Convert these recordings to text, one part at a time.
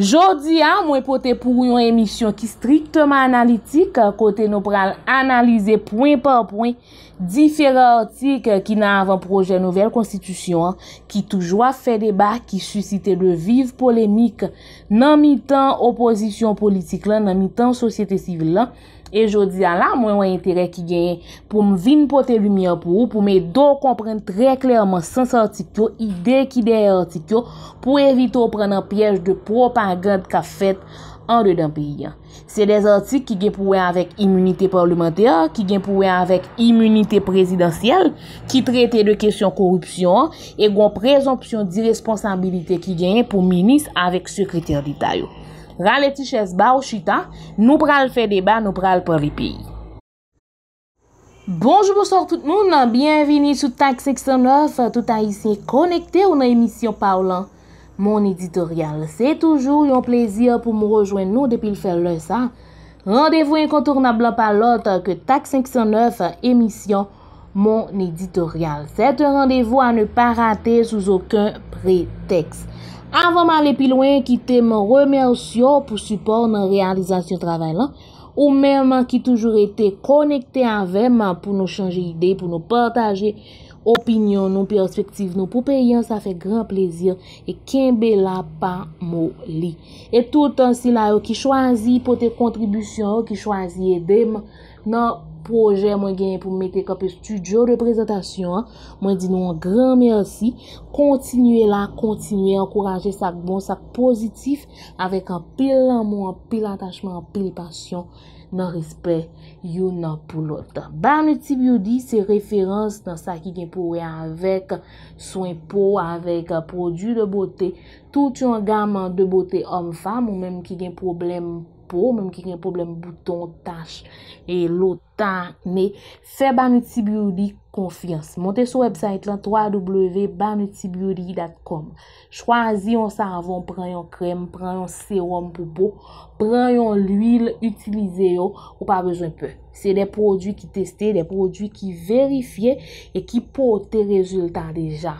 Jodi an mwen pote pou yon emisyon ki striktman analitik kote nou pral analize poin pa poin diferatik ki nan avan proje nouvel konstitusyon ki toujwa fe debak ki susite de vive polemik nan mi tan oposisyon politik lan, nan mi tan sosyete sivil lan. E jodi a la mwen wè interè ki genye pou m vin pote lumi an pou ou pou mè do komprende tre klerman sens artik yo, ide ki deye artik yo pou evite ou prennen pièj de propagand ka fèt an de dampi yon. Se dez artik ki gen pou wè avèk imunite parlimentè, ki gen pou wè avèk imunite prezidansyel, ki trete de kesyon korupsyon e gon prezopsyon di responsabilite ki genye pou minis avèk sekretèr di tayo. Rale ti ches ba ou chita, nou pral fè deba, nou pral pral epi. Bonjour, bonsoir tout moun. Bienveni sou Tak 509, tout a isi konekte ou nan emisyon pa olan mon editorial. Se toujou yon plezir pou mou rejoen nou depil fè lè sa. Rendez-vous yon kontour nabla pa lot ke Tak 509, emisyon mon editorial. Se toujou yon kontour nabla pa lot ke Tak 509, emisyon mon editorial. Se toujou yon kontour nabla pa lot ke Tak 509, emisyon mon editorial. Avonman le pilouen ki te mwen remersyon pou support nan realizasyon trawen lan, ou menman ki toujoure ete konekte avenman pou nou chanje ide, pou nou partaje opinyon nou, pou perspektiv nou, pou peyen sa fe gran plezir. E kembe la pa mo li. E tout an si la ou ki chwazi pou te kontribusyon ou ki chwazi edem nan... proje mwen genye pou mwete kope studio de prezentasyon. Mwen di nou an gran mersi. Kontinue la, kontinue, ankoraje sak bon, sak pozitif, avek an pil an moun, an pil atachman, an pil pasyon, nan respet yon nan pou not. Ban nou tip yo di, se referans nan sa ki gen pou wey avek, son po, avek, produ de boté, tout yon gam an de boté om fam ou menm ki gen probleme pou mèm ki kè yon problem bouton, tache e lotan, mè fè banouti beauty, konfians monte sou website la www.banoutibeauty.com chwazi yon savon, pren yon krem, pren yon serum pou pou pren yon l'huil, utilize yo, ou pa bezon peu se de prodwi ki testè, de prodwi ki verifiè, e ki pou te rezultat deja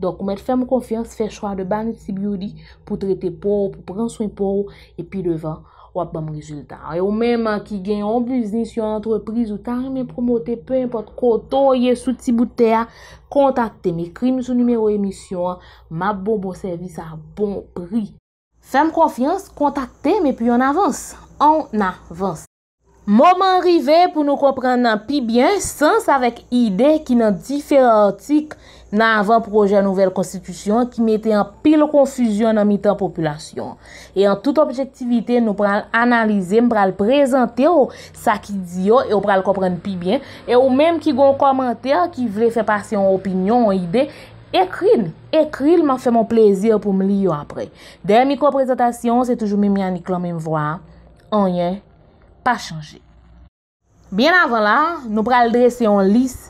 donk mèm fèm konfians, fè chwa de banouti beauty pou trete pou, pou pren soum pou, epi devan wap bam rezultat. E ou menman ki gen yon blizni si yon antrepris ou tanj me promote pe yon pot koto ye sou ti boute a kontakte mi krim sou numero emisyon ma bon bon servis a bon pri. Fem konfians, kontakte me pi yon avans. On avans. Momen rive pou nou komprende nan pi byen sens avek ide ki nan diferentik nan avan proje nouvel konstikusyon ki mette an pil konfuzyon nan mitan populasyon. E an tout objektivite nou pral analize, m pral prezante ou sa ki di yo, e ou pral komprene pi byen, e ou menm ki gon komante a ki vle fe parse yon opinyon, yon ide, ekrin, ekrin, man fe mon plezyon pou m li yo apre. Den mi komprezentasyon, se toujou mi mi anik lan mi m vwa, anyen, pa chanje. Bien avan la, nou pral drese yon lis,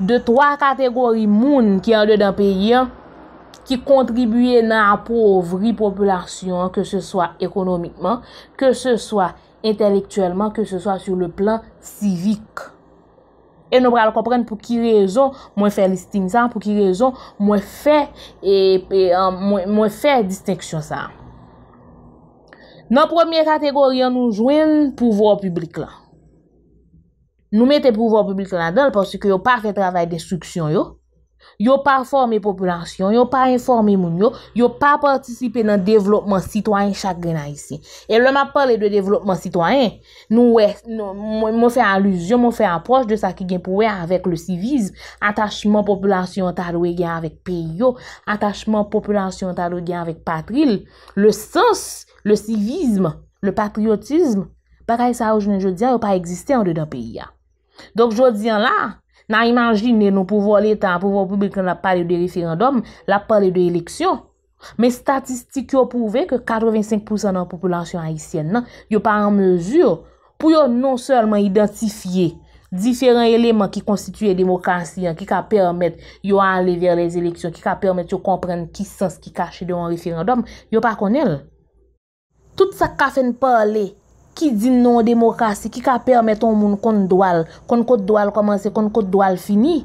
De 3 kategori moun ki yande dan peyi an ki kontribuyen nan apovri populasyon ke se swa ekonomikman, ke se swa entelektuelman, ke se swa sou le plan sivik. E nou pral kompren pou ki rezon mwen fè listin san, pou ki rezon mwen fè euh, disteksyon san. Nan premier kategori an nou jwen pouvoan publik lan. Nou men te prouvo an publik an adol porsi ki yo pa fè travèl destruksyon yo, yo pa formè populansyon, yo pa informè moun yo, yo pa participè nan devlopman sitwany chak grè nan isi. E lèman pa lè de devlopman sitwany, nou wè, moun fè aluzyon, moun fè aproche de sa ki gen pou wè avèk le sivizm, atachman populansyon tarwe gen avèk peyo, atachman populansyon tarwe gen avèk patril, le sens, le sivizm, le patriotizm, paray sa oujnen jodia yo pa eksiste an dè dan peyi ya. Donk jodi an la, nan imagine nou pouvo letan, pouvo publik an la pale de referendum, la pale de eleksyon. Men statistik yo pouve ke 85% nan populasyon Haitien nan, yo pa an mezur pou yo non selman identifiye diferent eleman ki konstituye demokrasi an, ki ka permet yo ale ver les eleksyon, ki ka permet yo komprenn ki sens ki kache de yon referendum, yo pa konel. Tout sa ka fen pale... ki di non-demokrasi, ki ka permette ou moun kon doal, kon kon doal komanse, kon kon doal fini.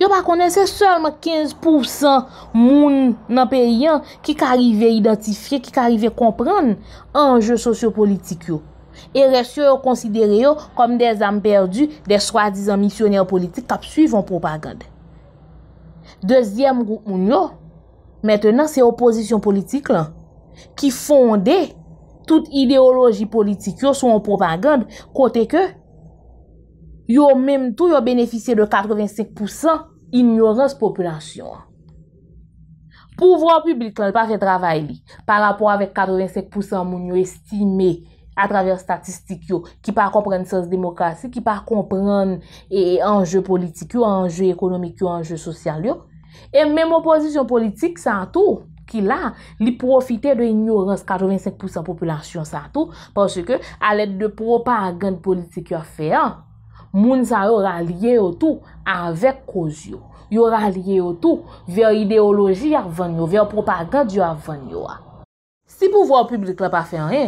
Yo pa kone se sèlman 15% moun nan periyan ki ka arrive identifiye, ki ka arrive kompran enje sosyo-politik yo. E resyo yo konsidere yo kom de zan perdi de swa dizan misyoner politik tap suivon propagande. Dezyem gout moun yo, metenan se oposisyon politik la, ki fonde tout ideoloji politik yo sou anpouvan gande, kote ke yo menm tou yo benefisye de 85% ignorans populasyon an. Pouvoan publik lan, pa fe travay li, pa rapor avek 85% moun yo estime atraver statistik yo, ki pa kompren sens demokrasi, ki pa kompren e, enje politik yo, enje ekonomik yo, enje sosyal yo, e menm opozisyon politik san tou, ki la li profite de ignorans 85% populasyon sa tou pwosye ke alet de propagand politik yo fe an, moun sa yo ralye yo tou avèk koz yo. Yo ralye yo tou ver ideologi avan yo, ver propagand yo avan yo a. Si pouvoi publik la pa fe an e,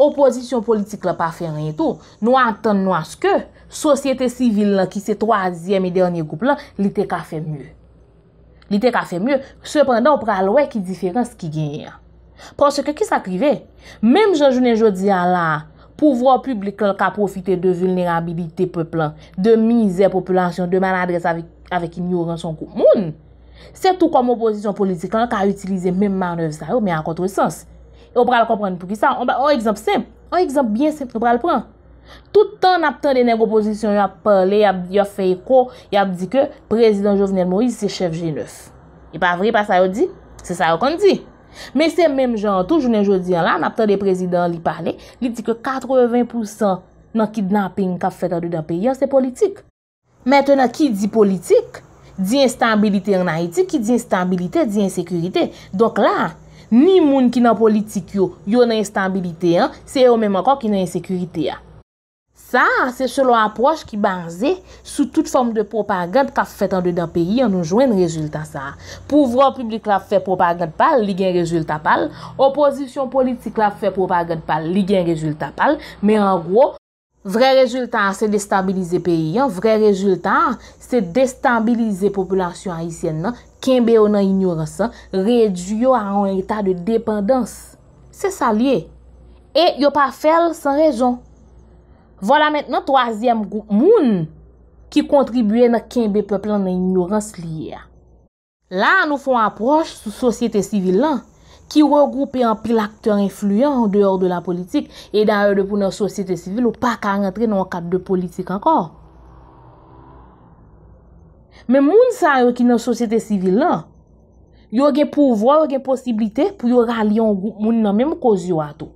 opozisyon politik la pa fe an e tou, nou atan nou aske sosyete sivil la ki se troasyem e dernyè goup la li te ka fe mye. Li te ka fe mye, sepanda ou pral wè ki diferans ki genyen. Pran se ke ki sa krive, mem janjounen jodi an la, pouvran publik lal ka profite de vulnerabilite peplan, de mizè populasyon, de manadres avè ki mye oransyon kou moun. Sertou kom oposisyon politik lal ka utilize memman nè vizayou, men an kontresans. Ou pral kompran pou ki sa, ou ekzamp sem, ou ekzamp byen sem, ou pral pran. Tout an ap tan de neg oposisyon yo ap pale, yo fey ko, yo ap di ke prezident Jovenel Moïse se chef G9. E pa vre pa sa yo di? Se sa yo kon di. Men se menm jan tou, jounen jodi an la, ap tan de prezident li pale, li di ke 80% nan ki dna pen ka feta dwe da pe, yon se politik. Mètena ki di politik, di instabilite yon nan iti, ki di instabilite, di insekurite. Dok la, ni moun ki nan politik yo, yo nan instabilite, se yo menm akon ki nan insekurite ya. Sa, se chelo aproj ki banze sou tout form de propagand ka fet an de dan peyi an nou jwen rezultat sa. Pouvran publik la fe propagand pal, li gen rezultat pal. Oposisyon politik la fe propagand pal, li gen rezultat pal. Me an gro, vre rezultat se destabilize peyi an. Vre rezultat se destabilize populasyon ayisyen nan. Ken beyo nan inyoran sa, reduyo an an etat de dependans. Se sa liye. E, yo pa fel san rejon. Vola mèt nan toazyèm goup moun ki kontribuyè nan kenbe peplan nan ignorans liye. La nou foun aproche sou sosyete sivil lan ki wè goupè an pil akter influyè an deyòr de la politik e da wè dè pou nan sosyete sivil ou pa ka rentre nan wakad de politik ankor. Men moun sa wè ki nan sosyete sivil lan, yo gen pouvoi, yo gen posibilite pou yo ralyon goup moun nan mèm kozi wato.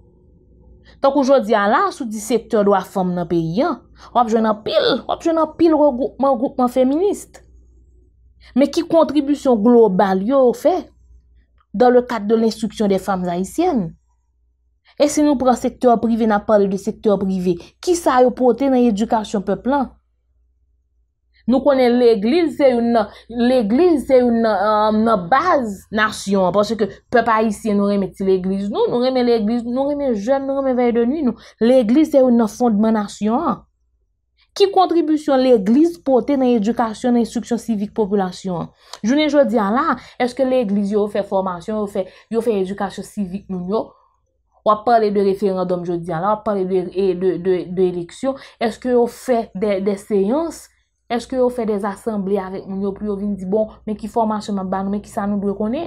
Tonk oujodi an la, sou di sektor do a fom nan peyi an, wapjwen nan pil, wapjwen nan pil regrupman-regrupman feminist. Me ki kontribusyon global yo ou fe, dan le kat de l'instruction de fom zaissyen. E se nou pran sektor privé nan pale de sektor privé, ki sa yo pote nan yedukasyon peplan? Nou konen l'Eglise se yon l'Eglise se yon um, base nasyon. Pas se ke pe pa isye nou remeti l'Eglise. Nou, nou reme l'Eglise. Nou reme jen, nou reme vey deni. Nou, l'Eglise se yon fondmanasyon. Ki kontribusyon l'Eglise pote nan edukasyon, nan instruksyon sivik populasyon? Jounen jodi an la, eske l'Eglise yo fe formasyon, yo fe edukasyon sivik moun yo? Ou ap pale de referandom jodi an la? Ou ap pale de eleksyon? Eske yo fe de seyons eske yo fè des asemblè arèk moun yo, pou yo vin di bon, men ki fò manchèman ban, men ki sa nou dwe konè.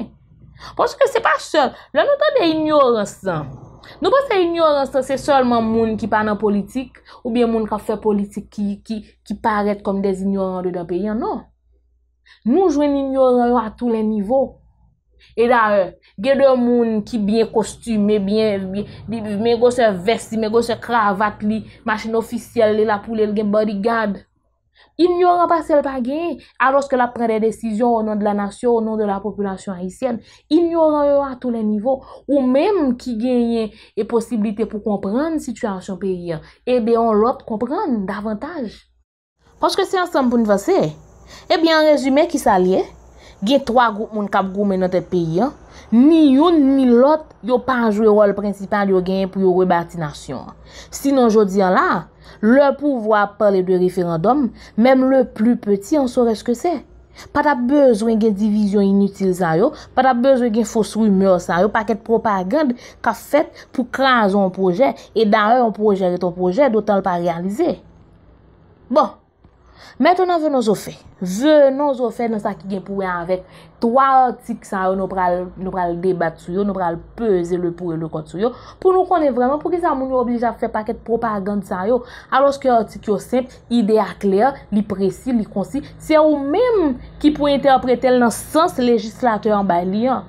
Ponche ke se pa sè, la nou tan de ignoransan. Nou pa se ignoransan, se solman moun ki panan politik, ou bien moun ka fè politik, ki paret kom des ignorans de dan pe, yon nou. Nou jwen ignorans yo a tou le nivou. E da, gen de moun ki bien kostume, bien, men gò se vesti, men gò se kravat li, manchen ofisyel li, la pou li, gen bodyguard. Il n'y oran pa sel pa genye aloske la pren de desizyon ou nan de la nasyon, ou nan de la populasyon haisyen il n'y oran yo a tou le nivou ou menm ki genye e posibilite pou komprende situasyon peyi e eh be on lop komprende davantage Porske se ansan pou nivase e be an rezume ki sa liye genye 3 gout moun kap gout menote peyi an Ni yon, ni lot yo panjwe rol prinsipal yo gen pou yo rebati nasyon. Sinon, jodi an la, le pouvo ap pale de referandom, menm le plu peti, an sorè ske se. Pa ta bezwen gen divizyon inutil zay yo, pa ta bezwen gen foswou mè osay yo, pa ket propagand ka fet pou kranj ou an proje, e da ou an proje reton proje, doutan l pa realize. Bon. Meton nan venon zo fe, venon zo fe nan sa ki gen pouwe anvek, 3 otik san yo nou pral debat sou yo, nou pral peze lou pouwe lou kont sou yo, pou nou konen vreman, pou ki sa moun nou oblija fe paket propagand san yo, alos ki otik yo semp, ide akler, li presi, li konsi, se ou menm ki pou interprete l nan sens legislatèr an bay li an.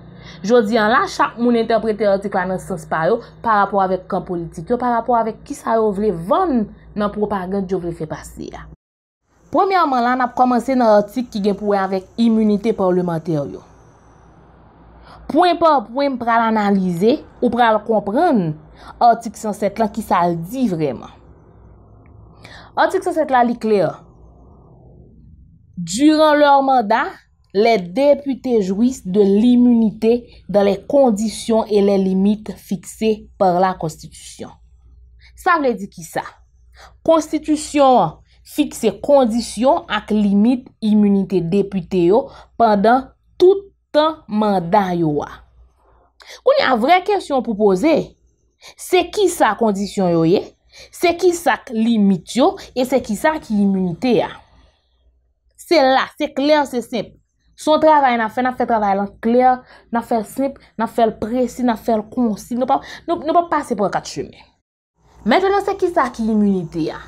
Jodi an la, chak moun interprete otik la nan sens payo, par rapport avek kon politik yo, par rapport avek ki sa yo vle van nan propagand yo vle fe pasi ya. Premierman lan ap komanse nan otik ki gen pouwe avèk imunite pou le materyo. Pouen pouen pouen m pral analize ou pral kompran otik san set la ki sa l di vreman. Otik san set la li kle a. Duran lor manda, le depute jouis de l'imunite dan le kondisyon e le limite fikse par la konstitisyon. Sa vle di ki sa. Konstitisyon an. fikse kondisyon ak limit imunite depute yo pandan toutan mandan yo a. Kouni a vre kèsyon pou pose, se ki sa kondisyon yo ye, se ki sa ak limit yo, e se ki sa ak imunite ya. Se la, se kler se snip. Son travay nan fe, nan fe travay lan kler, nan fe snip, nan fe l presi, nan fe l konsi, nou pa pase pou akat cheme. Mèndou nan se ki sa ak imunite ya,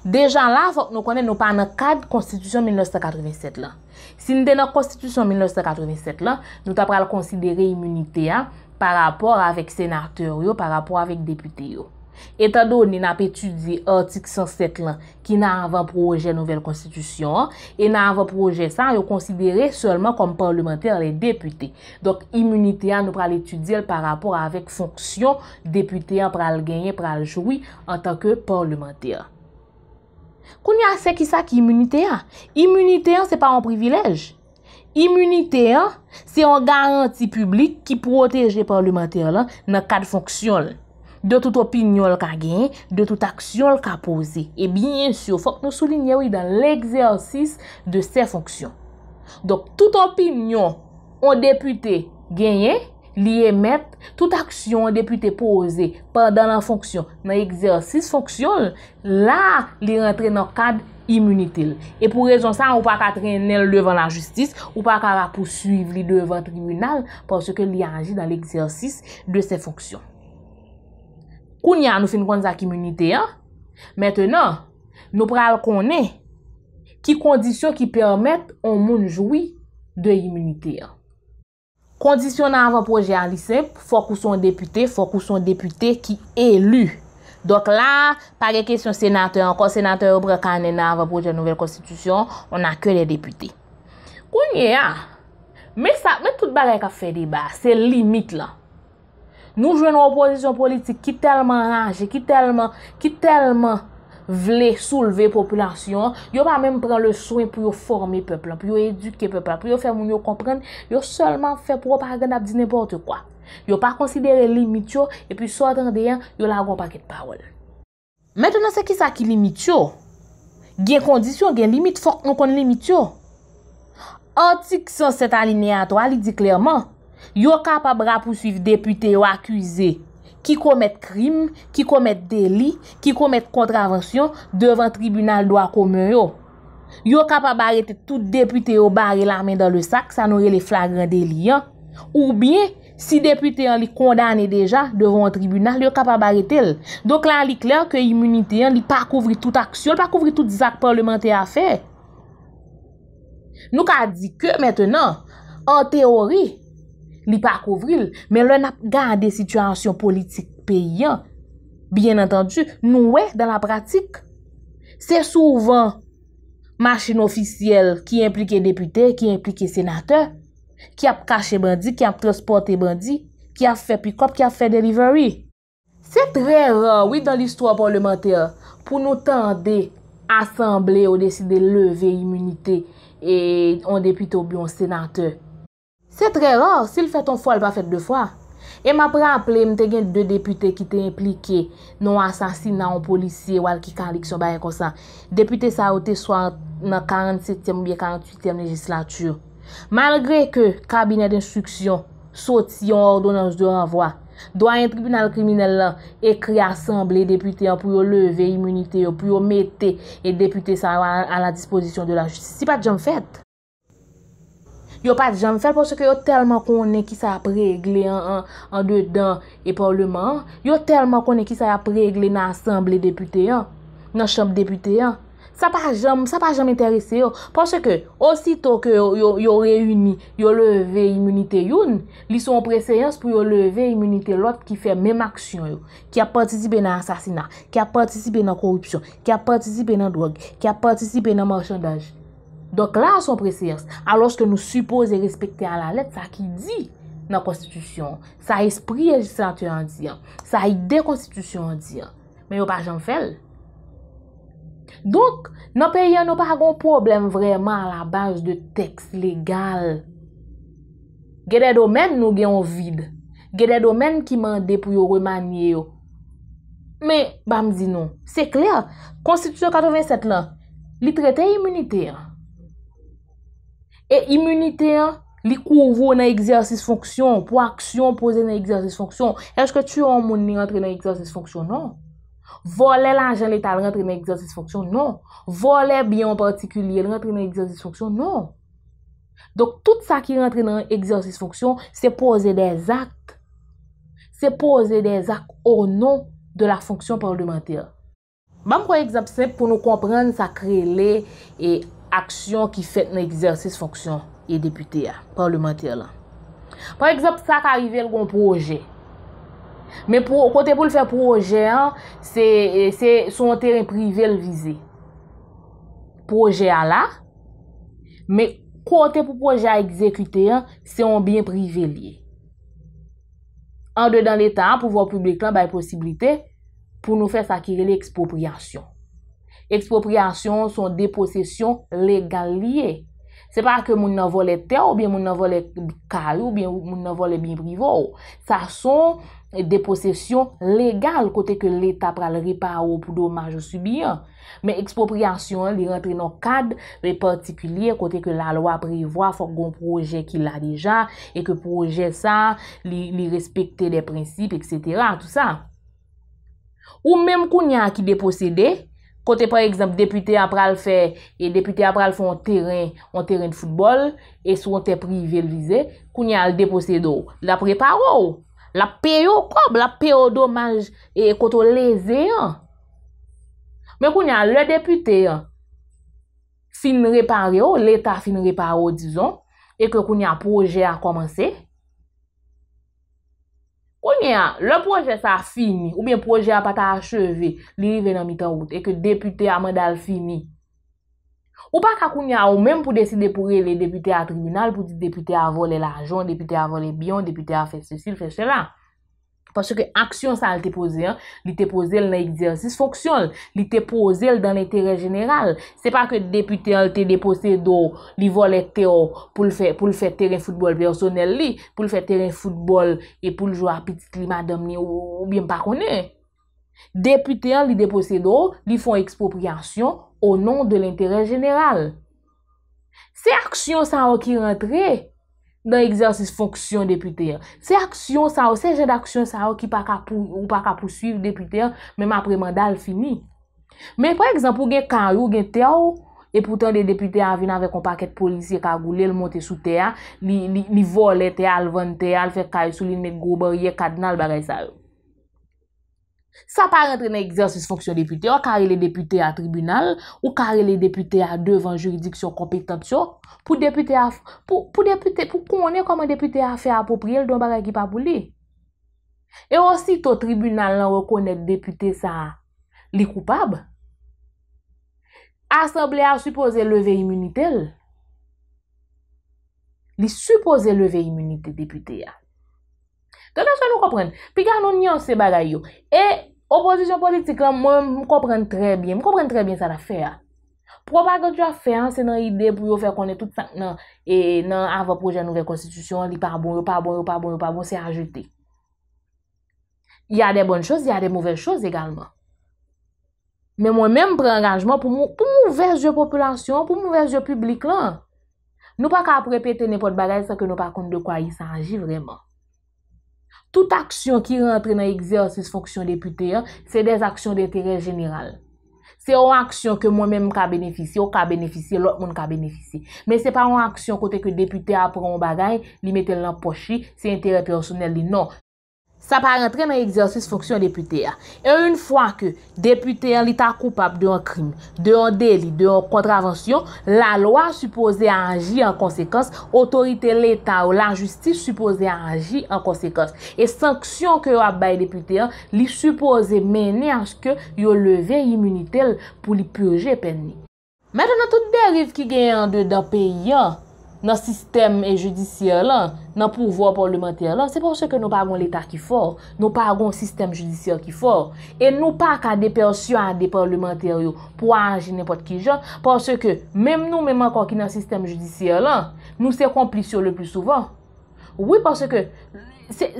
Dejan la, fok nou konen nou pa nan kade konstitusyon 1987 lan. Si nou den nan konstitusyon 1987 lan, nou ta pral konsidere imunite ya pa rapor avek senateur yo, pa rapor avek depute yo. Eta do, nou nan ap etudye artik 107 lan ki nan avan proje nouvel konstitusyon e nan avan proje san, yo konsidere solman kom parlamenter le depute. Donk imunite ya nou pral etudye par rapor avek fonksyon depute ya pral genye, pral jwi an tanke parlamenter ya. Kouni an se ki sa ki immunite an? Immunite an se pa an privilej. Immunite an se an garanti publik ki proteje parlementer lan nan kat fonksyon. De tout opinyon l ka genye, de tout aksyon l ka pose. E byensyo, fok nou souline wè dan l eksersis de se fonksyon. Dok tout opinyon an depute genye, li emet tout aksyon depite pose padan nan foksyon, nan eksersis foksyon, la li rentre nan kad imunite. E pou rezon sa, ou pa katrenel devan la justis, ou pa ka la pousuive li devan tribunal porsi ke li anji nan l'eksersis de se foksyon. Kou nyan nou fin kwan zak imunite ya? Mètè nan, nou pral konè ki kondisyon ki permèt on moun joui de imunite ya. Kondisyon nan vè proje an lisè, fòk ou son deputè, fòk ou son deputè ki elu. Dok la, pake kesyon senatè, ankon senatè ou brekane nan vè proje nouvel konstitusyon, on nan ke lè deputè. Kwenye ya, mè sa, mè tout barek a fè dibar, se limit la. Nou jwen nou oposisyon politik ki telman anje, ki telman, ki telman, Vle souleve populasyon, yo pa menm pren le souy pou yo forme peplon, pou yo eduke peplon, pou yo fe moun yo kompren, yo selman fe pou yo pa gen ap di nebote kwa. Yo pa konsidere limit yo, epi sou atan deyan, yo la kon pa ket pawol. Meton an se ki sa ki limit yo, gen kondisyon, gen limit, fok non kon limit yo. Antik son set alineyato, alidik lèman, yo kapabra pou suiv depute yo akwize. ki komet krim, ki komet deli, ki komet kontravensyon devan tribunal do akome yo. Yo kapabarete tout depute yo bare la men dan le sak, sa nou re le flagran deli yo. Ou bien, si depute yo li kondane deja devan tribunal, yo kapabarete el. Donk la li kler ke immunite yo li pa kouvri tout aksyon, pa kouvri tout zak parlemente afe. Nou ka di ke, mettenan, an teori, li pa kouvril, men lè nap gade situasyon politik peyyan, byen entendu, nouè dan la pratik. Se souvan, machin ofisyel ki implike deputè, ki implike senatè, ki ap kache bandi, ki ap transporte bandi, ki ap fè pikop, ki ap fè delivery. Se trè ran, wè dan l'istwa parlementè, pou nou tende, asemble ou deside leve imunite, e on deputè ou biyon senatè. Se tre ror, si l fè ton fwa, l pa fèt de fwa. E m apre aple, m te gen dè deputè ki te implike, nou asansin nan ou polisye ou al ki kanlik sou bayen konsan. Deputè sa ou te swan nan 47e ou 48e legislatür. Malgre ke kabinet d'instruksyon, soti yon ordonans de avwa, dwa yon tribunal kriminel la, ekri asanble deputè yo pou yo leve immunite yo, pou yo mette deputè sa ou an la disposisyon de la jutsi. Si pat jom fèt. Yo pat jam fel pou se ke yo telman konen ki sa apregle an an an an dedan e parleman. Yo telman konen ki sa apregle nan asamble depute an, nan chanpe depute an. Sa pat jam, sa pat jam interese yo. Pon se ke osito ke yo reuni, yo leve imunite yon, li son preseyans pou yo leve imunite lot ki fe menm aksyon yo. Ki a patisibe nan sasina, ki a patisibe nan korupsyon, ki a patisibe nan drog, ki a patisibe nan marchandaj. Donk la son presers, alos ke nou supose e respekte a la let sa ki di nan konstitusyon, sa espri e jislantyo an diyan, sa e de konstitusyon an diyan, me yo pa jan fel. Donk, nan pe yon nou pa agon problem vreman a la base de teks legal. Gede domen nou gen yon vide. Gede domen ki man de pou yon remanye yo. Me, ba m di nou, se kler, konstitusyon 87 lan, li trete yon imunite yon. E imunite, li kouvo nan egzersis fonksyon, pou aksyon pose nan egzersis fonksyon, eske tu an mouni rentre nan egzersis fonksyon? Non. Vole lan jan letal rentre nan egzersis fonksyon? Non. Vole byen an partikulye rentre nan egzersis fonksyon? Non. Dok tout sa ki rentre nan egzersis fonksyon, se pose den zakt. Se pose den zakt ou non de la fonksyon par de mater. Mam kwa egzersis fonksyon pou nou komprende sa krele e... aksyon ki fet nan egzersis fonksyon e depute a, parlementer lan. Par exemple, sa ka arrive l kon proje. Men kote pou l fè proje, se son teren privel vize. Proje a la, men kote pou proje a ekzekute, se on bin privel liye. An de dan l etan, pouvoi publik lan, ba y posibilite pou nou fè sakire l ekspropriasyon. Ekspropriasyon son deposesyon legal liye. Se pa ke moun nan vo le te ou, bie moun nan vo le ka ou, bie moun nan vo le bi privou. Sa son deposesyon legal kote ke l'Etat pral ripa ou pou domaj soubiyan. Men ekspropriasyon li rentre nan kad ve partikulye kote ke la lo aprivo fok gon proje ki la deja e ke proje sa li respekte de prinsip, etc. Tout sa. Ou mem koun ya ki deposede, Kote par ekzamp depute ap pral fè, e depute ap pral fè an teren, an teren foutbol, e sou an te privilize, kounye al depose do. La preparo ou, la peyo koub, la peyo domaj, e koto leze. Men kounye al le depute, fin repare ou, l'Etat fin repare ou, dizon, e kounye al proje a komanse, Ou nya, le proje sa fini, ou bien proje a pata acheve, li li venan mitan out, e ke depute a mandal fini. Ou pa kakou nya, ou menm pou deside pou rele depute a tribunal, pou di depute a vole l'ajon, depute a vole bion, depute a fè sè sil, fè sè lan. Foske aksyon sa al te pose, li te pose l nan egzersis fonksyon. Li te pose l dan l'interès general. Se pa ke depute an te depose do, li vo le te o pou l fè terren foutbol personel li, pou l fè terren foutbol e pou l jwa piti klimat domni ou bien pa konen. Depute an li depose do, li fon ekspropriasyon o non de l'interès general. Se aksyon sa an ki rentre, Dan egzersis fonksyon deputè. Se aksyon sa ou, se gen d'aksyon sa ou ki pa ka pou, ou pa ka pou suiv deputè, men apreman dal fini. Men pou ekzampou gen kanyou, gen te ou, epoutan de deputè avina ve kon paket polisye ka goulè, l montè sou te a, ni volè te a, l vèn te a, l fèk kanyou sou li ne gober, ye kadnal bagay sa ou. Sa pa rentre nan egzersis fonksyon deputé. Ou kare le deputé a tribunal. Ou kare le deputé a devan juridiksyon kompetansyon. Pou deputé a... Pou deputé... Pou kou mounen koman deputé a fè apoprièl don bagay ki pa pou li. E osi to tribunal lan rekounen deputé sa li koupab. Assemblea a suppose leve immunitel. Li suppose leve immunitel deputé ya. Tèk anjwa nou kompren. Pi ga nou nyon se bagay yo. E... Oposisyon politik la, mwen mkopren trè bie, mkopren trè bie sa la fè ya. Pwa pa ge tu non, non, bon, bon, bon, a fè an, se nan ide pou yo fè konen tout sa nan avan proje nouwe konstitusyon, li pa bon, yo pa bon, yo pa bon, yo pa bon, se ajoute. Ya de bon chos, ya de mouve chos egalman. Men mwen menm prenganjman pou mwen mouve jè populasyon, pou mwen mouve jè publik lan. Nou pa ka ap repete nepot bagay sa ke nou pa kont de kwa yi sa anji vreman. Tout aksyon ki rentre nan egzersis fonksyon depute ya, se des aksyon de terè geniral. Se ou aksyon ke mwen mèm ka benefisye, ou ka benefisye, lòk moun ka benefisye. Men se pa ou aksyon kote ke depute ya proun bagay, li metel nan pochi, se terè personel li non. Sa pa rentren nan egzersis fonksyon deputeya. E un fwa ke deputeyan li ta koupap de an krim, de an deli, de an kontravensyon, la loa suppose a anji an konsekans, otorite l'Etat ou la justise suppose a anji an konsekans. E sanksyon ke yo ap bay deputeyan li suppose meni aske yo leve imunitel pou li pyoje peni. Metan an tout deriv ki genye an de da peyi an, nan sistem et judicia lan, nan pouvoi parlementer lan, se por se ke nou pa agon l'Etat ki for, nou pa agon sistem judicia ki for, e nou pa ka depersyon an deparlementer yo pou anje nèpot ki jò, por se ke, mèm nou mèm ankon ki nan sistem judicia lan, nou se komplisyon le pli souvan. Oui, por se ke,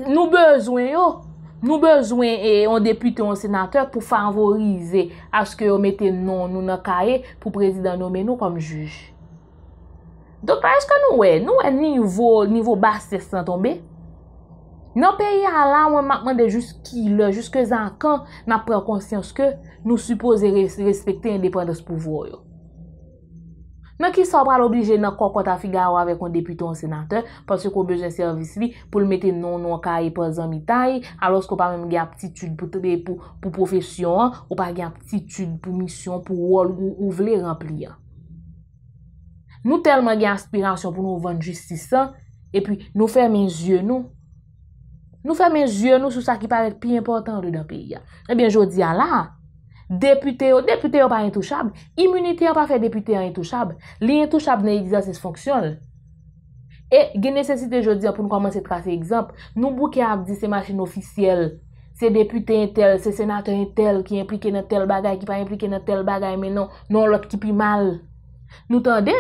nou bezwen yo, nou bezwen e an depute ou an senater pou favorize aske yo mette non nou nan kae pou prezident nomen nou kom juj. Dokta eske nou e? Nou e nivou bas sè sè tonbe? Nou peye ala wè makman de jous ki lè, jouske zan kan, nan pre konsyans ke nou suppose respekte indepèndè s'pouvoyo. Nan ki sa bra l'oblije nan kon konta figaw avèk an deputon sè natè, pwòsè ko bejè servisvi pou l'mete non non ka yi pas an mitay, alòs ko pa mèm gen aptitude pou profesyon, ou pa gen aptitude pou misyon, pou wol ou vle rempli ya. Nou telman gen aspirasyon pou nou vende justisan, epi nou fermen zye nou. Nou fermen zye nou sou sa ki parek pi important lè dapè ya. Ebyen, jodi ya la, depute yo, depute yo pa intouchab, imunite yo pa fe depute yo intouchab, li intouchab nan yi dizan se se fonksyon. E gen nesesite jodi ya pou nou komanse trase ekzamp, nou bouke ap di se masin ofisyel, se depute yon tel, se senate yon tel, ki implike yon tel bagay, ki pa implike yon tel bagay, men nou lòk ki pi mal. Nou tande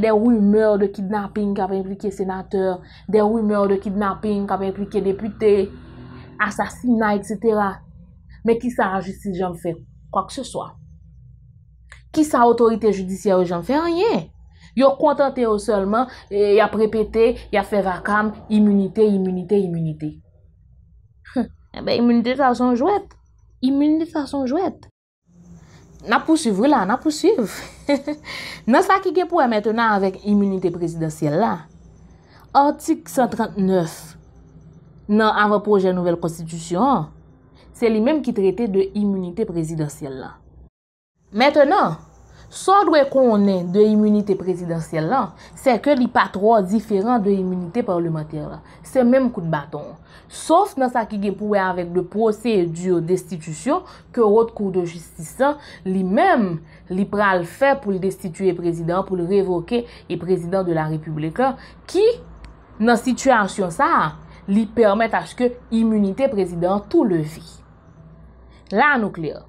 de wimeur de kidnapping kap implike senateur, de wimeur de kidnapping kap implike depute, asasina, etc. Me ki sa a justice jan fe? Kwa k se so. Ki sa a autorite judisye? Jan fe anye. Yo kontante yo solman, ya prepete, ya fe vakan, imunite, imunite, imunite. Imunite fason jouette. Imunite fason jouette. Napousiv rou la, napousiv. Nan sa ki kepouè mètè nan avèk imunite prezidansyèl la, antik 139 nan avè proje nouvel konstitusyon, se li mèm ki trete de imunite prezidansyèl la. Mètè nan, So dwe konen de imunite presidansyen lan, se ke li patroan diferan de imunite parlementer lan. Se menm kout baton. Sof nan sa ki genpouwe avèk de prosedur destitusyon, ke rote kou de jistisan, li menm li pral fè pou li destituye presidans, pou li revoke e presidans de la republikan, ki nan situasyon sa, li pèrmèt aske imunite presidans tout le fi. La nou kli an.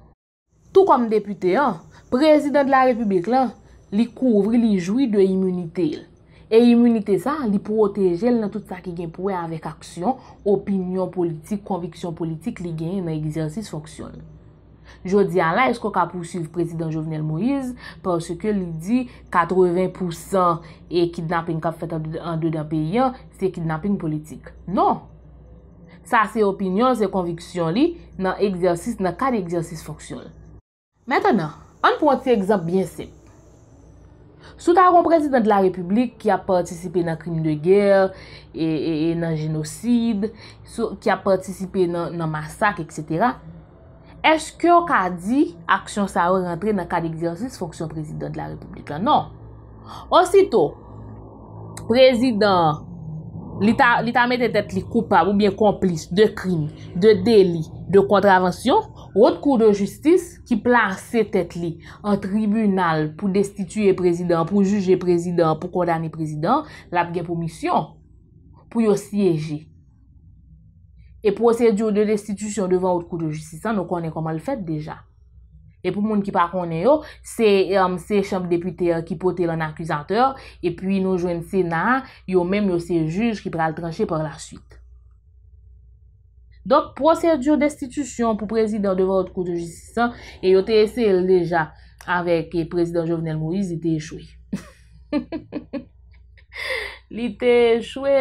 Tout kom deputé an, Prezident de la republik lan, li kouvri, li joui de imunite il. E imunite sa, li proteje il nan tout sa ki gen pouwe avèk aksyon, opinyon politik, konviksyon politik li gen nan egzersis foksyon. Jodi an la, esko ka pousiv prezident Jovenel Moïse, pòsè ke li di 80% e kidnaping ka fèt an do da peyen, se kidnaping politik. Non! Sa se opinyon, se konviksyon li, nan egzersis, nan kan egzersis foksyon. Mètè nan! An pou an ti egzamp byen se. Sou ta kon prezident de la republik ki a patisipe nan krim de ger, e, e, e nan genosid, ki a patisipe nan masak, etc. Eske yo ka di aksyon sa ou rentre nan ka dek zersis fonksyon prezident de la republik la? Non. On sito, prezident... Li ta mette tet li koupab ou bien komplis de krim, de deli, de kontravensyon, wot kou de jistis ki plase tet li an tribunal pou destituye prezident, pou juje prezident, pou kondani prezident, la pge pou misyon, pou yo siyeje. E prosedyo de destitusyon devan wot kou de jistisan, nou konen koman l fèt deja. E pou moun ki pa kone yo, se euh, chanp depute euh, ki pote lan akuzanteur, e pi nou jwen senan, yo menm yo se juj ki pral tranche par la suite. Dok, prosedur destitusyon pou prezident devan ot koute jisisan, e yo te ese leja avèk prezident Jovenel Moïse, li te echwe. Li te echwe.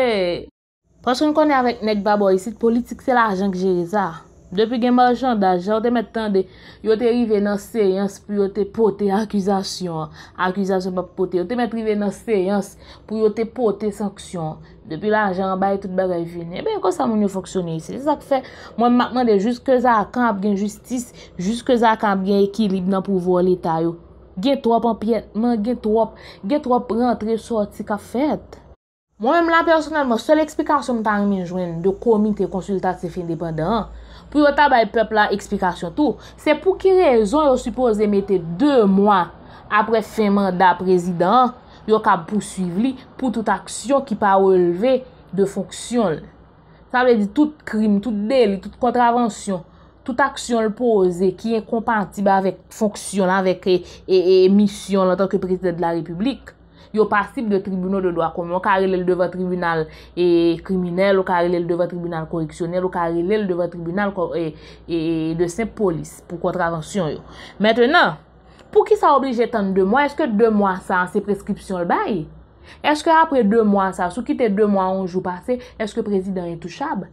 Prosken konen avèk nek baboy, sit politik se la ajan ki je reza. Depi gen marjanda, jan ou te met tan de yo te rive nan seyans pou yo te pote akuzasyon. Akuzasyon pa pou pote. Yo te met rive nan seyans pou yo te pote sanksyon. Depi la, jan baye tout bagay vini. E ben, kon sa moun yo foksyonise. Se sa te fe, mwen mankman de juskeza akamp gen justis, juskeza akamp gen ekilib nan pouvo lita yo. Gen trop anpienman, gen trop rentre-sorti ka fet. Mwen mwen la personelman, se l eksplikasyon mwen tan remen jwen de komite konsultatif independant, Pou yo tabay pepla eksplikasyon tou, se pou ki rezon yo supose mette 2 mwa apre fin manda prezident, yo ka pousuiv li pou tout aksyon ki pa ouleve de fonksyon li. Sa wè di tout krim, tout deli, tout kontravensyon, tout aksyon li pou ose ki e, e, e en kompantib avèk fonksyon, avèk emisyon lantan ke prezident de la republik. Yo pasib de tribunou de doa komyo, karelel deva tribunal kriminel, o karelel deva tribunal koreksyonel, o karelel deva tribunal de se polis pou kontravensyon yo. Mètè nan, pou ki sa oblije tan 2 mwen, eske 2 mwen san se preskripsyon l baye? Eske apre 2 mwen san, sou ki te 2 mwen anjou pase, eske prezident etou chab?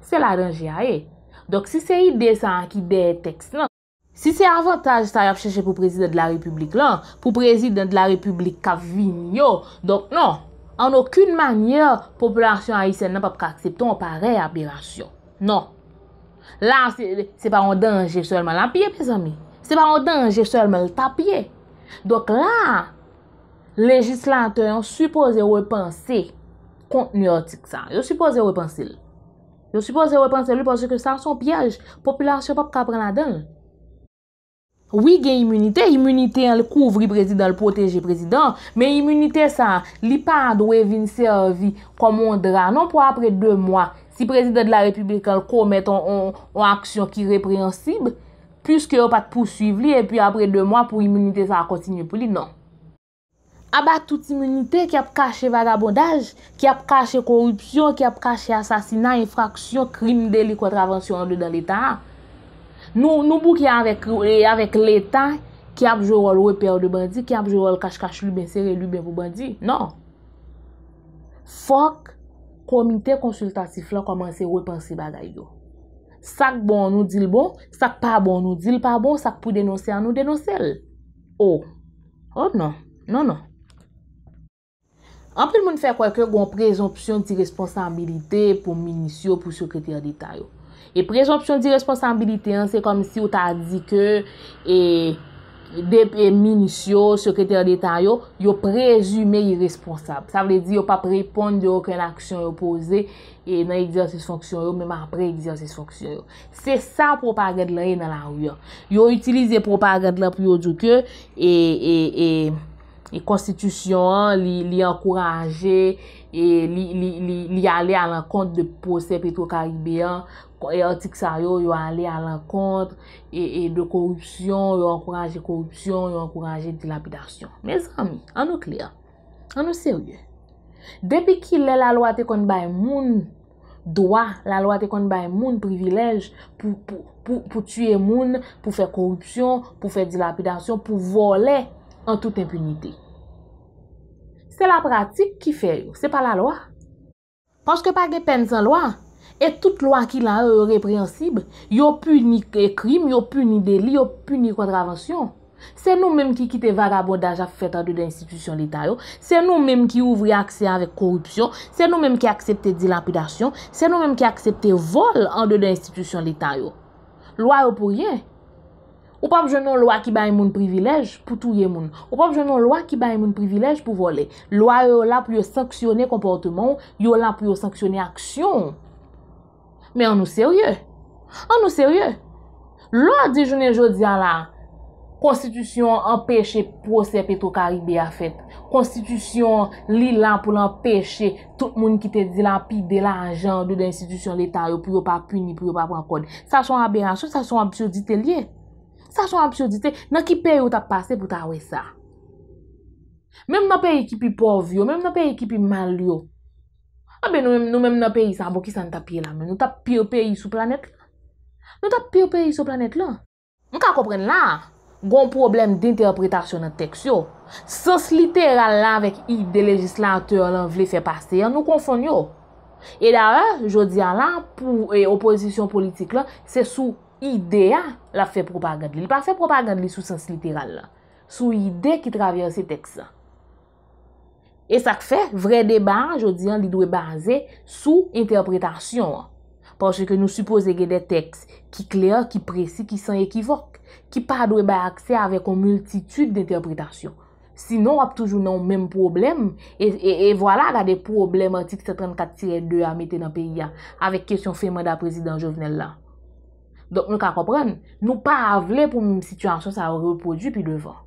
Se la denje ya e? Dok si se ide san ki de teks nan, Si se avataj sa yap cheche pou prezident la republik lan, pou prezident la republik kavinyo, donk non, an okun manye, popolasyon ayisen nan pap aksepton pa re-apirasyon. Non. Lan, se pa yon denje solman la piye, pes ami. Se pa yon denje solman ta piye. Donk lan, legislante yon suppose wepanse kontenu otik sa. Yon suppose wepanse l. Yon suppose wepanse l, yon suppose que sa son piyej, popolasyon pap kapren la denj. Wi gen imunite, imunite an l kouvri prezident, an l poteje prezident, men imunite sa, li pa an do evinse an vi komondra, nan pou apre 2 mwa, si prezident la republikan l koumet an aksyon ki repreensib, pwiske yo pat pou suiv li, epi apre 2 mwa pou imunite sa a kontinye pou li, nan. Aba tout imunite ki ap kache vagabondaj, ki ap kache korupsyon, ki ap kache asasinan, infraksyon, krim de li kontravensyon de dan l etan, Nou bou ki avèk e, lè tan, ki ap jorol wè pe ou e de bandi, ki ap jorol kach kach lè bè serè lè bè pou bandi. Non. Fok komite konsultatif la komanse wè e pansi bagay yo. Sak bon nou dil bon, sak pa bon nou dil pa bon, sak pou denose an nou denose lè. Oh. Oh non. Non non. Anpèl moun fè kwa kè gwen prezopsyon ti responsabilite pou minisyon pou sekretaryatay yo. E prejoption di responsabilite an, se kom si ou ta di ke depreminis yo, sekreter detan yo, yo prejume yi responsable. Sa vle di yo pa preponde e, yo ken aksyon yo pose, nan egzyansis fonksyon yo, menman apre egzyansis fonksyon yo. Se sa propagad la yi nan la ou ya. Yo utilize propagad la pou yo djouke, e konstitusyon, e, e, li ankouraje, li ale alen kont de pose peto karibian, kon e otik sa yo, yo anle a lankont, e de korupsyon, yo ankouranje korupsyon, yo ankouranje dilapidasyon. Men, sami, an nou kli an. An nou serye. Depi ki le la loa te kon bay moun, doa la loa te kon bay moun privilej pou tue moun, pou fe korupsyon, pou fe dilapidasyon, pou vole an tout impunite. Se la pratik ki fe yo, se pa la loa. Panske pa ge pen san loa, E tout lwa ki la e reprensib, yo pu ni e krim, yo pu ni deli, yo pu ni kontravensyon. Se nou menm ki kite vagabondaj afet an de de institisyon lita yo, se nou menm ki ouvri aksè avèk korupsyon, se nou menm ki akseptè dilapidasyon, se nou menm ki akseptè vol an de de institisyon lita yo. Lwa yo pou ye. Ou pap jenon lwa ki bay moun privilej pou tou ye moun. Ou pap jenon lwa ki bay moun privilej pou vole. Lwa yo la pou yo sanksyonè komportman, yo la pou yo sanksyonè aksyon. Men an nou seryè. An nou seryè. Lò a di jounen jò di ala, konstitusyon empèche pose pe to karibè a fèt. Konstitusyon li lan pou l'empèche tout moun ki te di lan pide la anjandou d'institusyon l'Etat yo pou yo pa puni, pou yo pa pwa kod. Sa chon a bè an chon, sa chon a psodite li. Sa chon a psodite. Nan ki peryo ta pase pou ta wè sa. Mem nan pe ekipi povyo, mem nan pe ekipi malyo. A be nou menm nan peyi sa abou ki sa nou tapye la men, nou tapye peyi sou planet la. Nou tapye peyi sou planet la. Nou ka kompren la, goun problem d'interpretasyon nan teksyo. Sons literal la vek ide legislateur la vle fe pase ya, nou konfon yo. E dare, jodi a la, pou oposisyon politik la, se sou ide la fe propagandli. Li pa fe propagandli sou sons literal la. Sou ide ki travye se teksyo. E sak fe, vre deban, jodi an, li dwe baze sou interpretasyon an. Porsi ke nou suppose ge de teks ki klea, ki presi, ki san ekivok, ki pa dwe bay akse avè kon multitude d'interpretasyon. Sinon, ap toujou nan mèm problem, e, e, e vwala ga de problematik 74-2 amete nan peyi an, avèk kesyon fèman da prezident Jovenel lan. Dok, nou ka kopren, nou pa avle pou mèm situasyon sa repodu pi devan.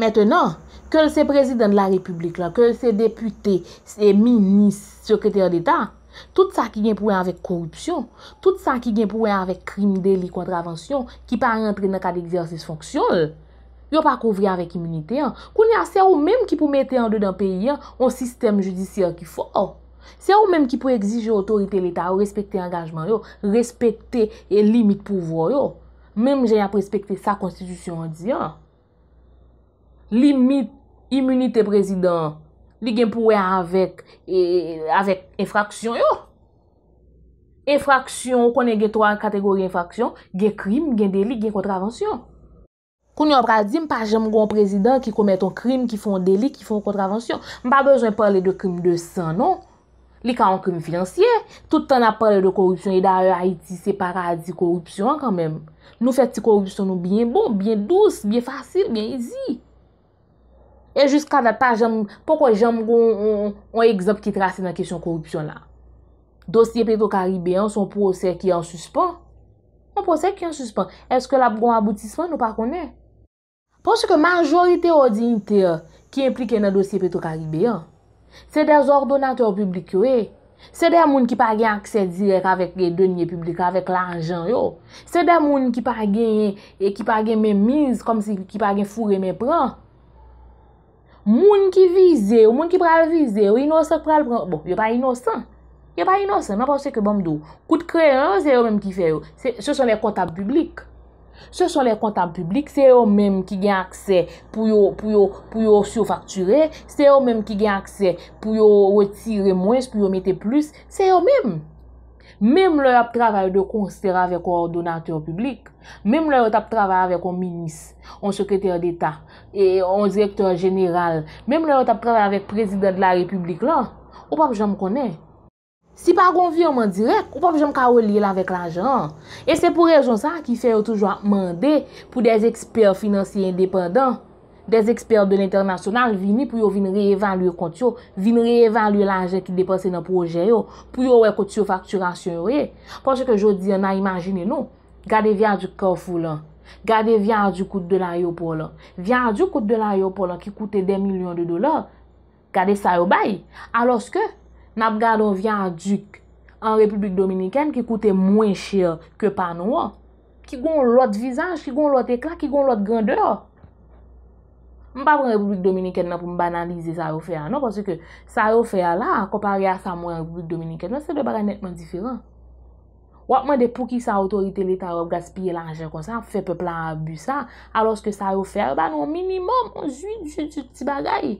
Mètenan, ke l se prezident la republik la, ke l se depute, se minis, sekreter d'Etat, tout sa ki gen pou wè avèk korupsyon, tout sa ki gen pou wè avèk krim, deli, kontravensyon, ki pa rentre nan ka d'exersis fonksyon yo, yo pa kouvri avèk imunite an, koun ya se ou mèm ki pou mette an do dan peyi an, an sistem judisyon ki fò an. Se ou mèm ki pou exige otorite l'Etat ou respekte angajman yo, respekte e limit pouvò yo, mèm gen ya prespekte sa konstitusyon an di an. Limit imunite prezident li gen pouwe avèk e, infraksyon yo. Infraksyon, konen gen 3 kategori infraksyon, gen krim, gen delik, gen kontravensyon. Konen yon pradi, mpa jem gwen prezident ki kometon krim, ki fon delik, ki fon kontravensyon. Mpa bejwen pale de krim de san, non? Li ka yon krim finansyen, tout an ap pale de korupsyon. E da yo Haiti se para di korupsyon kanmen. Nou feti korupsyon nou bien bon, bien dous, bien fasil, bien izi. E jist kade pa jem pou kwa jem goun on egzop ki trase nan kesyon korupsyon la. Dosye peto karibé an, son posey ki an suspan. Son posey ki an suspan. Eske la broun aboutisman nou pa konen? Pon se ke majorite o dinite euh, ki implike nan dosye peto karibé an, se de zordonateur publik yo e, se de moun ki pa gen akse direk avèk le denye publik avèk lanjan yo, se de moun ki pa gen e ki pa gen menmiz kom se ki pa gen fure menpran, Moun ki vize, ou moun ki pral vize, ou inosak pral pral, bon, yo pa inosan. Yo pa inosan, mwen panse ke bom dou. Kout kre an, se yo menm ki fè yo. Se son lè kontan publik. Se son lè kontan publik, se yo menm ki gen akse pou yo, pou yo, pou yo soufakture. Se yo menm ki gen akse pou yo retire mwenj, pou yo mette plus. Se yo menm. Mèm lè ap travèl de konsitèr avèk ou donatèr publik, mèm lè ap travèl avèk ou minis, ou sekretèr d'état, e ou direktèr general, mèm lè ap travèl avèk prezidèr d'la republik lè, ou pa pou jèm konè. Si pa konvi ou man direk, ou pa pou jèm ka ou lè lè avèk l'anjan, e se pou rejon sa ki fè ou toujwa mandè pou des eksper finanse indépendant. Des ekspert de l'internasyonal vini pou yo vini re-evaluye kont yo, vini re-evaluye l'anje ki depose nan proje yo, pou yo wekot yo fakturasyon eh. yo ye. Ponche ke jodi, na imajine nou, gade viadu koufou lan, gade viadu koute de la yo pou lan, viadu koute de la yo pou lan ki koute den milyon de dolar, gade sa yo bayi. Aloske, nap gado viadu an Republik Dominikène ki koute mwen chir ke panou wa, ki goun lout vizaj, ki goun lout ekla, ki goun lout grandeur, M pa pran Republik Dominiket nan pou m banalize sarou feya nan, pwosè ke sarou feya la, kompare a sa mwen Republik Dominiket nan, se de bagay netman diferan. Wap mwen de pou ki sa otoritele tarop gaspye lanjè kon sa, fe pepla an abu sa, alos ke sarou feya, banon minimum, on zwi, jè ti bagay.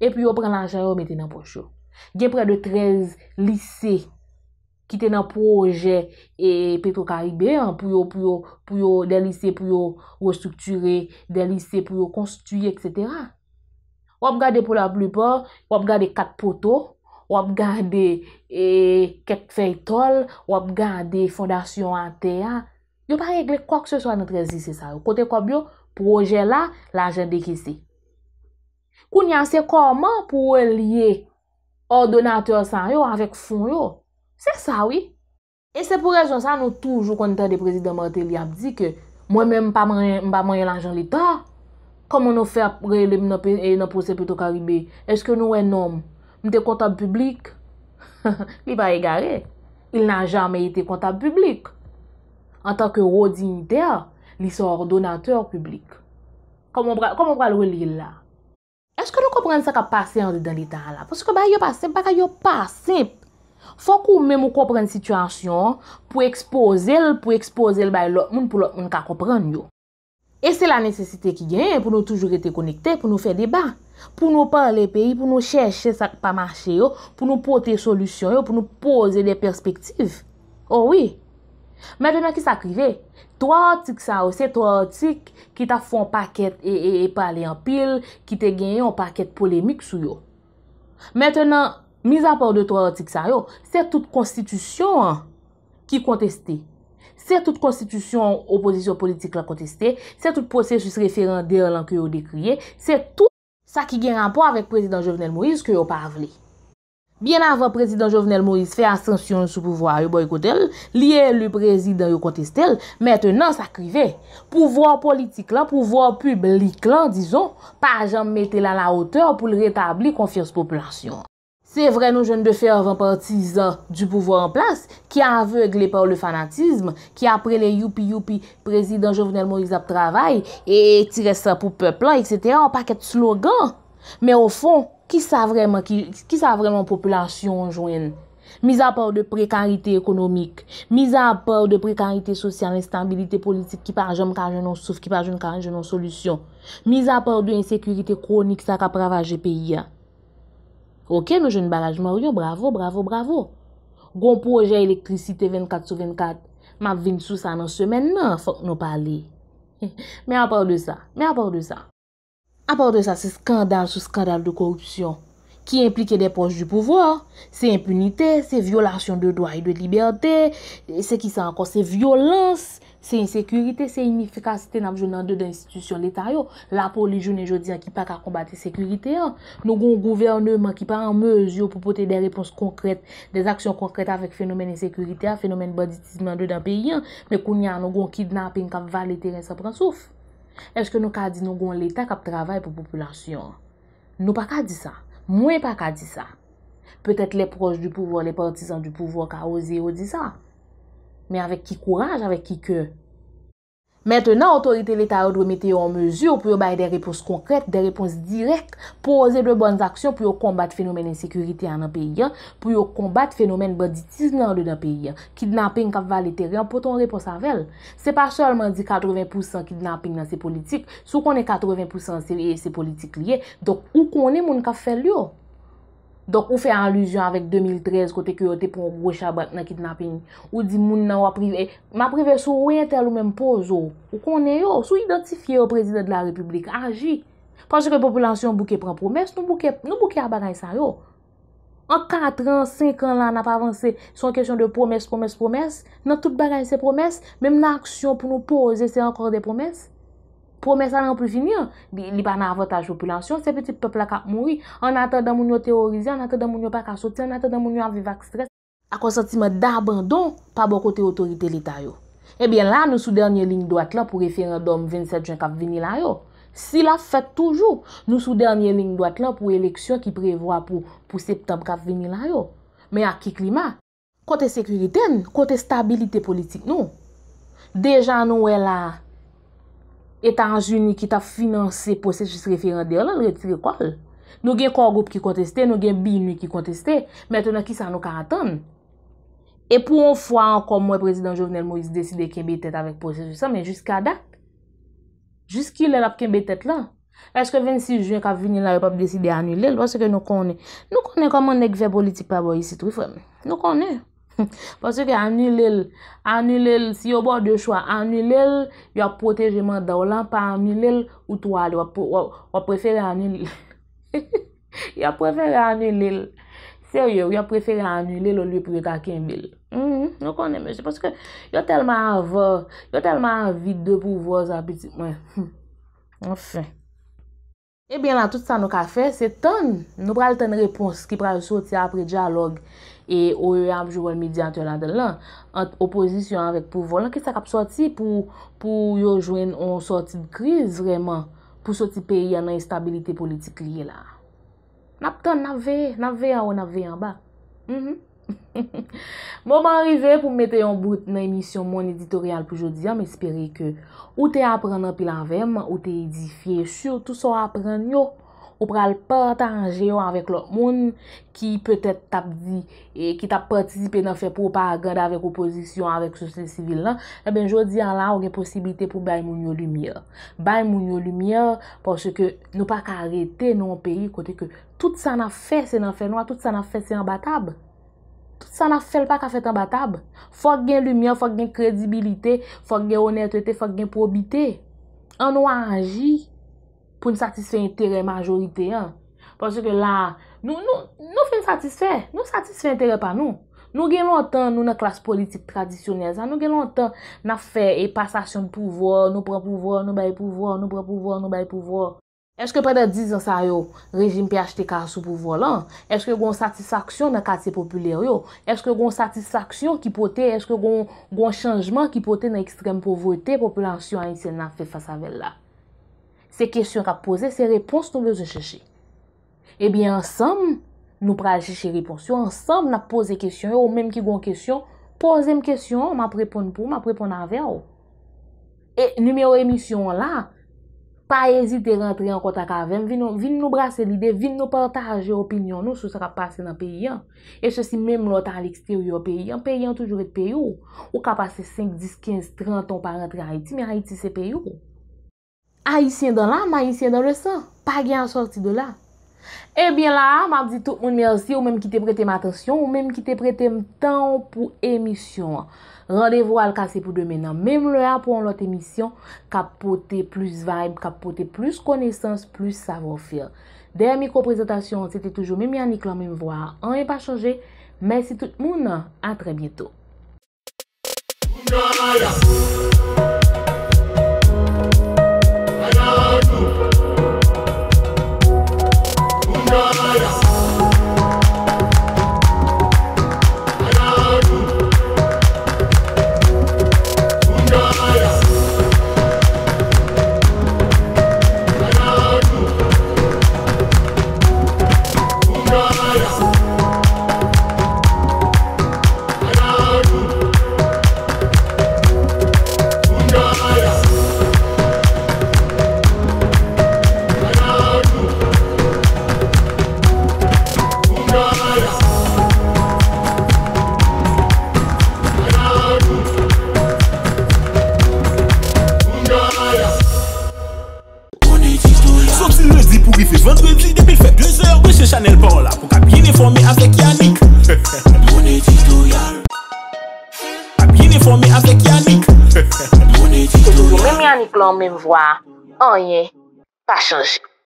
E pi yo pran lanjè yo, meti nan pochou. Gen pre de 13 lisey, ki te nan proje e Petro-Karibé, pou yo delise, pou yo restrukture, delise, pou yo konstuye, etc. Wap gade pou la blupor, wap gade kat poto, wap gade e, ket fey tol, wap gade fondasyon antea. Yo pa regle kwa kse so an entrezise sa yo. Kote kwa biyo, proje la, la jende ki se. Koun yase koman pou we liye ordonateur san yo, avek fon yo, Se sa oui. E se pou rejon sa nou toujou konten de prezident Martelly ap di ke mwen men mpa mwen yon anjan lita. Koman nou fe ap reylem nou posepe tou karibe? Eske nou en nom? Mte kontan publik? Li ba e gare. Il nan jamen ite kontan publik. An tanke ro dignite a, li so ordonateur publik. Koman pralwe li la? Eske nou kompren se ka pasen anjan lita la? Foske ba yo pasen, pa ka yo pasen. Fwa kou mè mou komprene situasyon pou expose l, pou expose l bay lot moun pou lot moun ka komprene yo. E se la nesesite ki genye pou nou toujou rete konekte, pou nou fe deba. Pou nou parle peyi, pou nou chèche sak pa mache yo, pou nou pote solusyon yo, pou nou pose de perspektiv. Oh oui. Mètenan ki sa krive, to a otik sa ose, to a otik ki ta foun paket e, e, e pale yon pil, ki te genye yon paket polemik sou yo. Mètenan, Misa pa ou 2-3 otik sa yo, se tout konstitusyon ki konteste, se tout konstitusyon oposisyon politik la konteste, se tout prosesus referan der lan ke yo dekriye, se tout sa ki gen rapor avek prezident Jovenel Moïse ke yo pa avle. Bien avan prezident Jovenel Moïse fe asensyon sou pouvoi yo boykotel, liye li prezident yo kontestel, metenans akrive, pouvoi politik lan, pouvoi publik lan, dison, pa jan metela la ote ou pou li retabli konfiyans populasyon. Se vren nou jen de fè avan partiza du pouvoi an plas, ki avegle pa ou le fanatisme, ki apre le yuppi yuppi prezident Jovenel Moïse ap travay, e tire sa pou pepla, etc. An paket slogan. Me ou fon, ki sa vrenman populasyon jwen? Misa apor de prekarite ekonomik, misa apor de prekarite sosyal, instabilite politik ki pa jen kan jenon souf, ki pa jen kan jenon solusyon, misa apor de insekurite kronik sa ka pravaje peyi an. Ok, nou joun baraj moryo, bravo, bravo, bravo. Gon proje elektrisite 24 sou 24. Ma vint sou sa nan semen nan, fok nou pale. Me apor de sa, me apor de sa. Apor de sa, se skandal sou skandal de korupsyon. ki implike de pos du pouvoir, se impunite, se violasyon de doa e de liberte, se ki sa ankon, se violans, se insekurite, se inefikasite nan vjou nan de d'institusyon l'Etat yo, la pou le jounen jodi an ki pa ka kombate sekurite an, nou kon gouverneman ki pa an mezyon pou pote de repons konkrete, de aksyon konkrete avèk fenomen insekurite an, fenomen banditisme an de dan peyi an, me kounya nou kon kidnapping kap val le teren sa pransouf, eske nou ka di nou kon l'Etat kap travay pou populasyon, nou pa ka di sa, Mwen pa ka di sa. Petèt lè proj du pouvò, lè pa di san du pouvò, ka ose yo di sa. Mè avèk ki kouraj, avèk ki ke... Mètè nan, otorite lè ta yòd wè metè yò an mèjò pou yò bèy dè repons konkrèt, dè repons direk, pou ose dè bonz aksyon pou yò kombat fenomen ensekurite an an pe yò, pou yò kombat fenomen banditis nan an de nan pe yò, kidnapè yon kap valeterian pou ton repons anvel. Se pa chèlman di 80% kidnapè yon nan se politik, sou konen 80% se politik liye, dok ou konen moun kap fèl yò. Donk ou fe aluzyon avèk 2013 kote ki yo te pon wè chabak nan kidnapping. Ou di moun nan waprive. Eh, Mwaprive sou wè yentè lou mèm pou zo. Ou e konè yo. Sou identifiye yo prezidè de la republik. Aji. Panche repopulansyon bouke pran promès, nou bouke a baray sa yo. An 4 an, 5 an la nan pa avansè son kèsyon de promès, promès, promès. Nan tout baray se promès. Mèm nan aksyon pou nou pouze se ankor de promès. Pou mè sa nan pou finye, li pa nan avotaj opulansyon, se petit pepla kap moui, an atèd an moun yo teorize, an atèd an moun yo pa ka sotè, an atèd an moun yo an vivak stres. A konsantime d'abandon, pa bo kote otorite lita yo. Ebyen eh la, nou sou dernye ling doat la pou referendom 27 jan kap vini la yo. Si la fèt toujou, nou sou dernye ling doat la pou eleksyon ki prevoa pou septem kap vini la yo. Mè a ki klima, kote sekuriten, kote stabilite politik nou. Dejan nou wè la E tanjou ni ki ta finanse posèjous referandè, lè lè tire kwa lè? Nou gen kor goup ki konteste, nou gen binou ki konteste, mètè nan ki sa nou ka atan. E pou an fwa an kon mwen, prezident Jovenel Moïse, deside kembe tèt avèk posèjous sa, mè jiska dat. Jiska lè lè ap kembe tèt lè. Lè sè ke 26 juen ka vini la repop deside anulè, lè wè sè ke nou konè. Nou konè koman nek ve boliti pa bo yisi trufè mè. Nou konè. Paswè ki anilil, anilil, si yo bò de chwa anilil, yo protejman da ou lan pa anilil ou toal, yo preferi anilil. Yo preferi anilil. Seryo, yo preferi anilil ou li preta kemil. Nou kon eme, se paswè ki yo telman avò, yo telman avid de pou vò zapiti. Enfè. Ebyen la tout sa nou ka fe, se ton nou pral ten repons ki pral soti apre diyalog. E ou yo ap jowel medyant yo la de lan, ant opozisyon avèk pou volan, kè sa kap soti pou yo jwen on soti di kriz vreman pou soti peyi anay stabilite politik liye la. Nap tan, navè, navè a ou navè anba. Mou mhm. mwen rive pou mwete yon bout nan emisyon mwen editorial pou jodi, am espere ke ou te apren nan pil avèm, ou te edifiye, sur tout so apren yo. Ou pral pa ta anje yo anvek lout moun ki peutet tap di, ki tap patisipe nan fe pou pa agade avek oposisyon anvek souste sivil nan, e eh ben jodi an la ou gen posibilite pou bay moun yo lumiye. Bay moun yo lumiye porsi ke nou pa ka arete nou an peyi kote ke tout sa nan fe se nan fe nou an, tout sa nan fe se an batab. Tout sa nan fe lpa ka fe tan batab. Fok gen lumiye, fok gen kredibilite, fok gen onertete, fok gen probite. An nou anji. pou n satisfe yon terè majorite yon. Pwosè ke la, nou fè yon satisfe, nou satisfe yon terè pa nou. Nou gen lontan nou nan klas politik tradisyonèz, nou gen lontan nan fè yon pasasyon pouvor, nou pran pouvor, nou bay pouvor, nou pran pouvor, nou bay pouvor. Eske pre de dizan sa yo, rejim PHTK sou pouvor lan, eske yon satisfaksyon nan katye populer yo, eske yon satisfaksyon ki pote, eske yon chanjman ki pote nan ekstrem pouvote, populansyon an yon sen na fè fasa vel la. se kesyon ka pose, se repons ton vezo cheshe. Ebyen ansam, nou pral cheshe repons yo, ansam na pose kesyon yo, ou menm ki gon kesyon, pose m kesyon, ma prepon pou, ma prepon avè yo. E, nou mè ou emisyon la, pa ezite rentre an kontak avèm, vin nou brase lide, vin nou partaje opinyon nou, sou sa ka pase nan peyi an. E se si menm nou ta l'eksteryo peyi an, peyi an toujou et peyi yo. Ou ka pase 5, 10, 15, 30 an par rentre a Haiti, mi a Haiti se peyi yo yo. A isyen dan la, ma isyen dan le san. Pa gen an sorti de la. Ebyen la, ma di tout moun mersi ou mèm ki te prete m'atensyon, ou mèm ki te prete m'tan pou emisyon. Rendez-vous al kase pou demè nan. Mèm le a pou an lot emisyon kapote plus vibe, kapote plus konesans, plus savonfil. Deyè mikro prezentasyon, se te toujou mèm yannik lan mèm vwa. An yon pa chanje. Mèsi tout moun. A tre bieto. Nada. men mwa, anye, pa soujou.